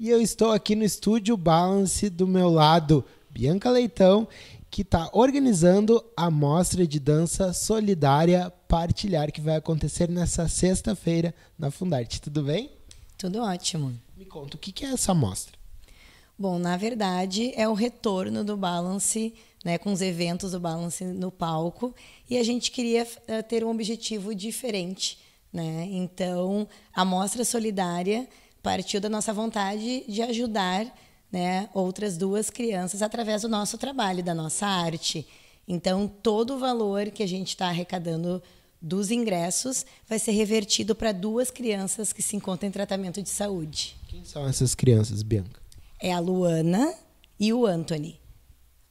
E eu estou aqui no estúdio Balance do meu lado, Bianca Leitão, que está organizando a mostra de dança solidária Partilhar, que vai acontecer nessa sexta-feira na Fundarte. Tudo bem? Tudo ótimo. Me conta, o que é essa mostra? Bom, na verdade, é o retorno do Balance né, com os eventos do Balance no palco, e a gente queria uh, ter um objetivo diferente. Né? Então, a Mostra Solidária partiu da nossa vontade de ajudar né, outras duas crianças através do nosso trabalho, da nossa arte. Então, todo o valor que a gente está arrecadando dos ingressos vai ser revertido para duas crianças que se encontram em tratamento de saúde. Quem são essas crianças, Bianca? É a Luana e o Anthony.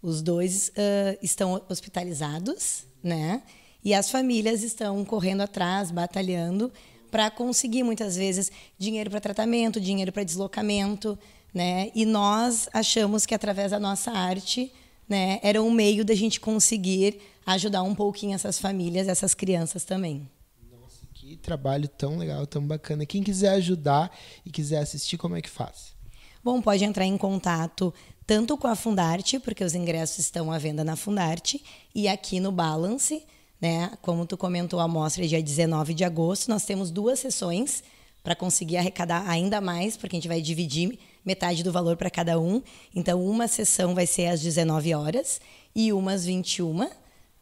Os dois uh, estão hospitalizados, né? E as famílias estão correndo atrás, batalhando para conseguir muitas vezes dinheiro para tratamento, dinheiro para deslocamento, né? E nós achamos que através da nossa arte, né, era um meio da gente conseguir ajudar um pouquinho essas famílias, essas crianças também. Nossa, que trabalho tão legal, tão bacana. Quem quiser ajudar e quiser assistir, como é que faz? Bom, pode entrar em contato tanto com a Fundarte, porque os ingressos estão à venda na Fundarte, e aqui no Balance né? Como tu comentou, a mostra é dia 19 de agosto. Nós temos duas sessões para conseguir arrecadar ainda mais, porque a gente vai dividir metade do valor para cada um. Então, uma sessão vai ser às 19 horas e uma às 21,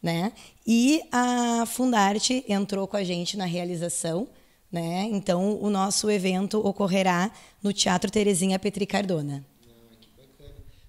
né? E a Fundarte entrou com a gente na realização, né? Então, o nosso evento ocorrerá no Teatro Terezinha Petri Cardona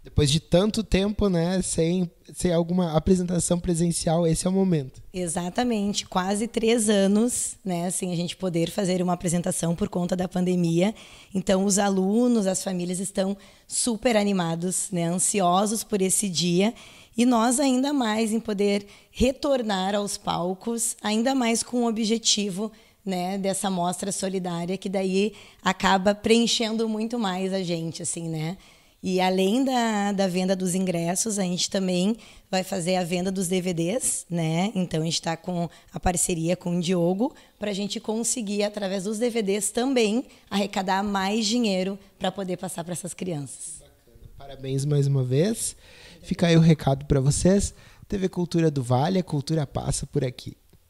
depois de tanto tempo, né, sem, sem alguma apresentação presencial, esse é o momento. Exatamente, quase três anos, né, sem a gente poder fazer uma apresentação por conta da pandemia. Então, os alunos, as famílias estão super animados, né, ansiosos por esse dia. E nós ainda mais em poder retornar aos palcos, ainda mais com o objetivo né, dessa mostra solidária, que daí acaba preenchendo muito mais a gente, assim, né? E além da, da venda dos ingressos, a gente também vai fazer a venda dos DVDs, né? Então a gente está com a parceria com o Diogo para a gente conseguir, através dos DVDs também, arrecadar mais dinheiro para poder passar para essas crianças. Bacana. Parabéns mais uma vez. Fica aí o recado para vocês. TV Cultura do Vale, a cultura passa por aqui.